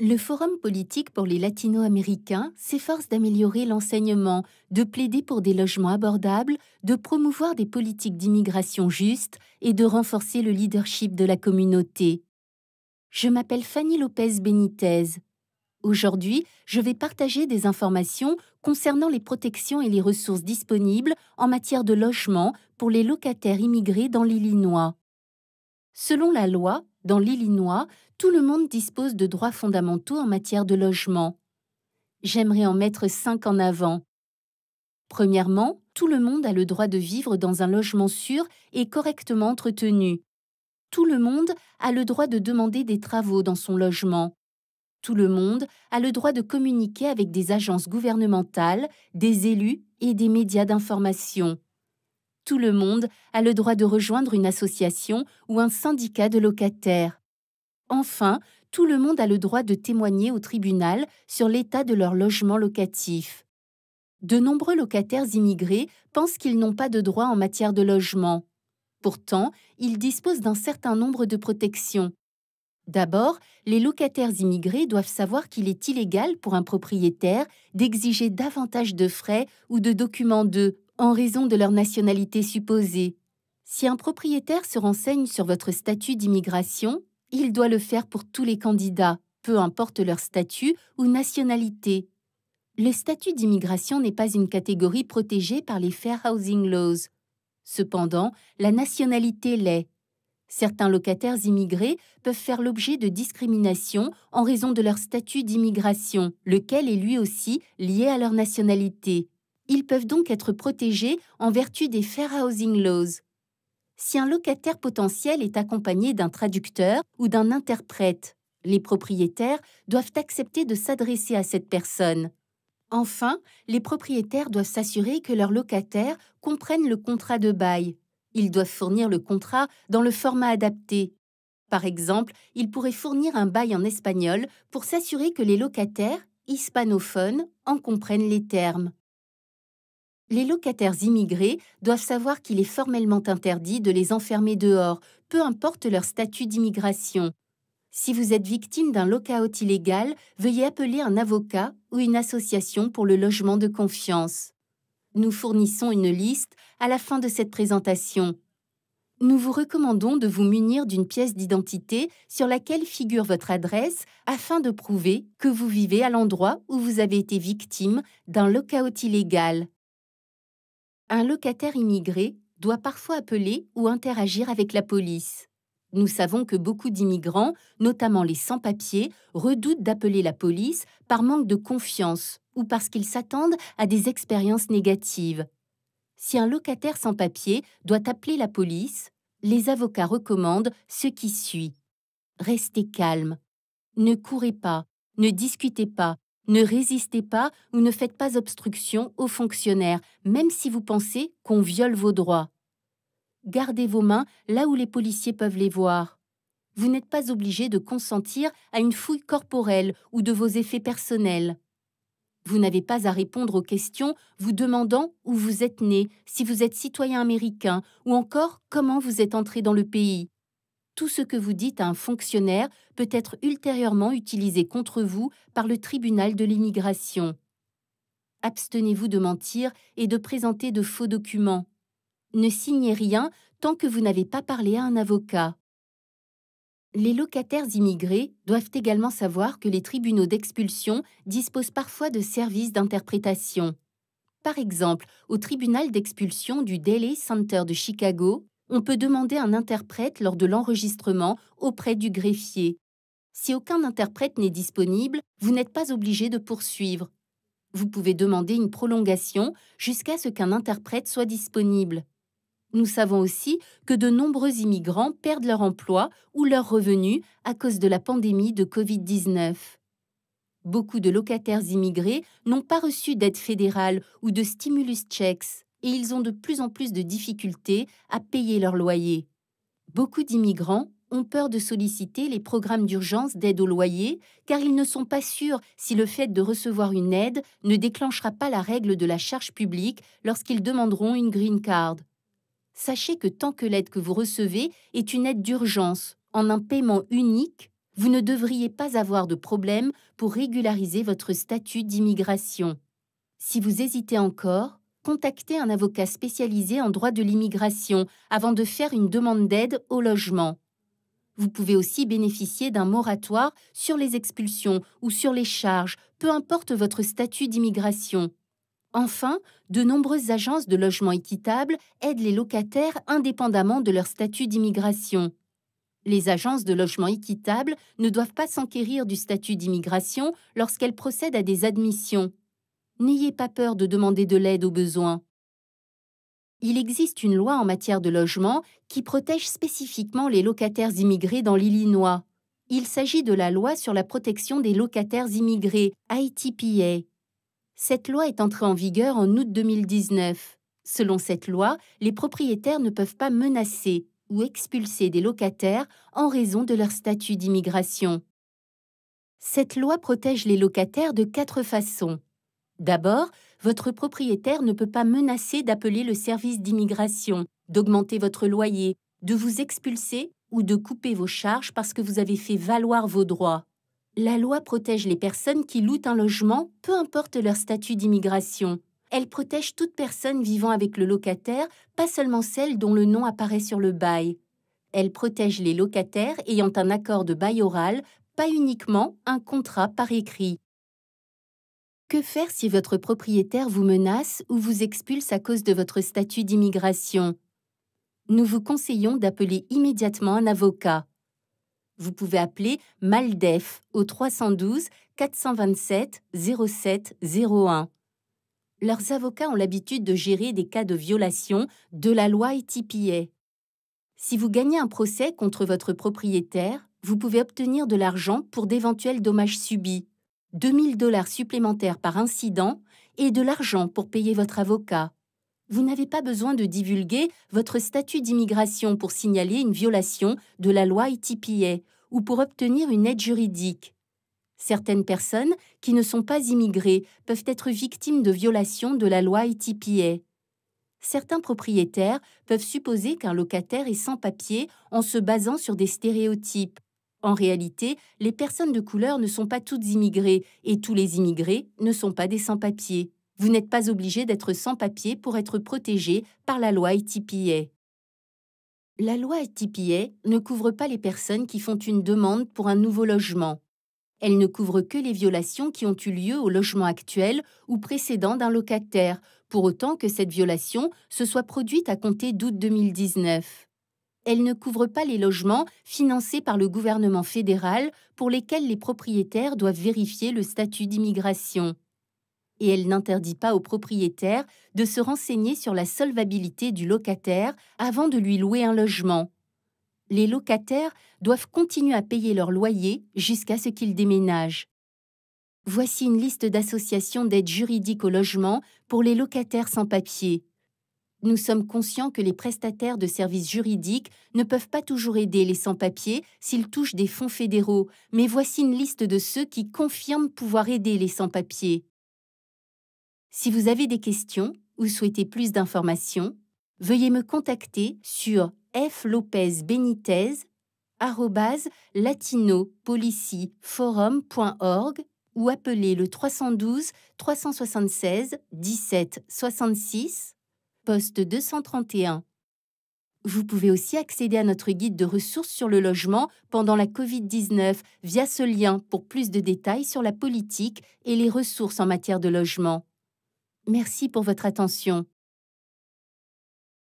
Le Forum politique pour les latino-américains s'efforce d'améliorer l'enseignement, de plaider pour des logements abordables, de promouvoir des politiques d'immigration justes et de renforcer le leadership de la communauté. Je m'appelle Fanny Lopez Benitez. Aujourd'hui, je vais partager des informations concernant les protections et les ressources disponibles en matière de logement pour les locataires immigrés dans l'Illinois. Selon la loi, dans l'Illinois, tout le monde dispose de droits fondamentaux en matière de logement. J'aimerais en mettre cinq en avant. Premièrement, tout le monde a le droit de vivre dans un logement sûr et correctement entretenu. Tout le monde a le droit de demander des travaux dans son logement. Tout le monde a le droit de communiquer avec des agences gouvernementales, des élus et des médias d'information tout le monde a le droit de rejoindre une association ou un syndicat de locataires. Enfin, tout le monde a le droit de témoigner au tribunal sur l'état de leur logement locatif. De nombreux locataires immigrés pensent qu'ils n'ont pas de droit en matière de logement. Pourtant, ils disposent d'un certain nombre de protections. D'abord, les locataires immigrés doivent savoir qu'il est illégal pour un propriétaire d'exiger davantage de frais ou de documents d'eux en raison de leur nationalité supposée. Si un propriétaire se renseigne sur votre statut d'immigration, il doit le faire pour tous les candidats, peu importe leur statut ou nationalité. Le statut d'immigration n'est pas une catégorie protégée par les Fair Housing Laws. Cependant, la nationalité l'est. Certains locataires immigrés peuvent faire l'objet de discrimination en raison de leur statut d'immigration, lequel est lui aussi lié à leur nationalité. Ils peuvent donc être protégés en vertu des Fair Housing Laws. Si un locataire potentiel est accompagné d'un traducteur ou d'un interprète, les propriétaires doivent accepter de s'adresser à cette personne. Enfin, les propriétaires doivent s'assurer que leurs locataires comprennent le contrat de bail. Ils doivent fournir le contrat dans le format adapté. Par exemple, ils pourraient fournir un bail en espagnol pour s'assurer que les locataires, hispanophones, en comprennent les termes. Les locataires immigrés doivent savoir qu'il est formellement interdit de les enfermer dehors, peu importe leur statut d'immigration. Si vous êtes victime d'un lockout illégal, veuillez appeler un avocat ou une association pour le logement de confiance. Nous fournissons une liste à la fin de cette présentation. Nous vous recommandons de vous munir d'une pièce d'identité sur laquelle figure votre adresse afin de prouver que vous vivez à l'endroit où vous avez été victime d'un lockout illégal. Un locataire immigré doit parfois appeler ou interagir avec la police. Nous savons que beaucoup d'immigrants, notamment les sans-papiers, redoutent d'appeler la police par manque de confiance ou parce qu'ils s'attendent à des expériences négatives. Si un locataire sans papiers doit appeler la police, les avocats recommandent ce qui suit. Restez calme. Ne courez pas, ne discutez pas, ne résistez pas ou ne faites pas obstruction aux fonctionnaires, même si vous pensez qu'on viole vos droits. Gardez vos mains là où les policiers peuvent les voir. Vous n'êtes pas obligé de consentir à une fouille corporelle ou de vos effets personnels. Vous n'avez pas à répondre aux questions vous demandant où vous êtes né, si vous êtes citoyen américain ou encore comment vous êtes entré dans le pays tout ce que vous dites à un fonctionnaire peut être ultérieurement utilisé contre vous par le tribunal de l'immigration. Abstenez-vous de mentir et de présenter de faux documents. Ne signez rien tant que vous n'avez pas parlé à un avocat. Les locataires immigrés doivent également savoir que les tribunaux d'expulsion disposent parfois de services d'interprétation. Par exemple, au tribunal d'expulsion du Daley Center de Chicago, on peut demander un interprète lors de l'enregistrement auprès du greffier. Si aucun interprète n'est disponible, vous n'êtes pas obligé de poursuivre. Vous pouvez demander une prolongation jusqu'à ce qu'un interprète soit disponible. Nous savons aussi que de nombreux immigrants perdent leur emploi ou leurs revenus à cause de la pandémie de Covid-19. Beaucoup de locataires immigrés n'ont pas reçu d'aide fédérale ou de stimulus checks et ils ont de plus en plus de difficultés à payer leur loyer. Beaucoup d'immigrants ont peur de solliciter les programmes d'urgence d'aide au loyer car ils ne sont pas sûrs si le fait de recevoir une aide ne déclenchera pas la règle de la charge publique lorsqu'ils demanderont une green card. Sachez que tant que l'aide que vous recevez est une aide d'urgence en un paiement unique, vous ne devriez pas avoir de problème pour régulariser votre statut d'immigration. Si vous hésitez encore, contactez un avocat spécialisé en droit de l'immigration avant de faire une demande d'aide au logement. Vous pouvez aussi bénéficier d'un moratoire sur les expulsions ou sur les charges, peu importe votre statut d'immigration. Enfin, de nombreuses agences de logement équitable aident les locataires indépendamment de leur statut d'immigration. Les agences de logement équitable ne doivent pas s'enquérir du statut d'immigration lorsqu'elles procèdent à des admissions n'ayez pas peur de demander de l'aide aux besoins. Il existe une loi en matière de logement qui protège spécifiquement les locataires immigrés dans l'Illinois. Il s'agit de la loi sur la protection des locataires immigrés, ITPA. Cette loi est entrée en vigueur en août 2019. Selon cette loi, les propriétaires ne peuvent pas menacer ou expulser des locataires en raison de leur statut d'immigration. Cette loi protège les locataires de quatre façons. D'abord, votre propriétaire ne peut pas menacer d'appeler le service d'immigration, d'augmenter votre loyer, de vous expulser ou de couper vos charges parce que vous avez fait valoir vos droits. La loi protège les personnes qui louent un logement, peu importe leur statut d'immigration. Elle protège toute personne vivant avec le locataire, pas seulement celle dont le nom apparaît sur le bail. Elle protège les locataires ayant un accord de bail oral, pas uniquement un contrat par écrit. Que faire si votre propriétaire vous menace ou vous expulse à cause de votre statut d'immigration Nous vous conseillons d'appeler immédiatement un avocat. Vous pouvez appeler MALDEF au 312 427 0701. Leurs avocats ont l'habitude de gérer des cas de violation de la loi ETPA. Si vous gagnez un procès contre votre propriétaire, vous pouvez obtenir de l'argent pour d'éventuels dommages subis. 2000 dollars supplémentaires par incident et de l'argent pour payer votre avocat. Vous n'avez pas besoin de divulguer votre statut d'immigration pour signaler une violation de la loi ITPA ou pour obtenir une aide juridique. Certaines personnes qui ne sont pas immigrées peuvent être victimes de violations de la loi ITPA. Certains propriétaires peuvent supposer qu'un locataire est sans papier en se basant sur des stéréotypes en réalité, les personnes de couleur ne sont pas toutes immigrées et tous les immigrés ne sont pas des sans-papiers. Vous n'êtes pas obligé d'être sans papiers pour être protégé par la loi ITPA. La loi ITPA ne couvre pas les personnes qui font une demande pour un nouveau logement. Elle ne couvre que les violations qui ont eu lieu au logement actuel ou précédent d'un locataire, pour autant que cette violation se soit produite à compter d'août 2019. Elle ne couvre pas les logements financés par le gouvernement fédéral pour lesquels les propriétaires doivent vérifier le statut d'immigration. Et elle n'interdit pas aux propriétaires de se renseigner sur la solvabilité du locataire avant de lui louer un logement. Les locataires doivent continuer à payer leur loyer jusqu'à ce qu'ils déménagent. Voici une liste d'associations d'aide juridique au logement pour les locataires sans papier nous sommes conscients que les prestataires de services juridiques ne peuvent pas toujours aider les sans-papiers s'ils touchent des fonds fédéraux, mais voici une liste de ceux qui confirment pouvoir aider les sans-papiers. Si vous avez des questions ou souhaitez plus d'informations, veuillez me contacter sur flopezbenitez@latinopolicyforum.org ou appelez le 312 376 17 poste 231. Vous pouvez aussi accéder à notre guide de ressources sur le logement pendant la Covid-19 via ce lien pour plus de détails sur la politique et les ressources en matière de logement. Merci pour votre attention.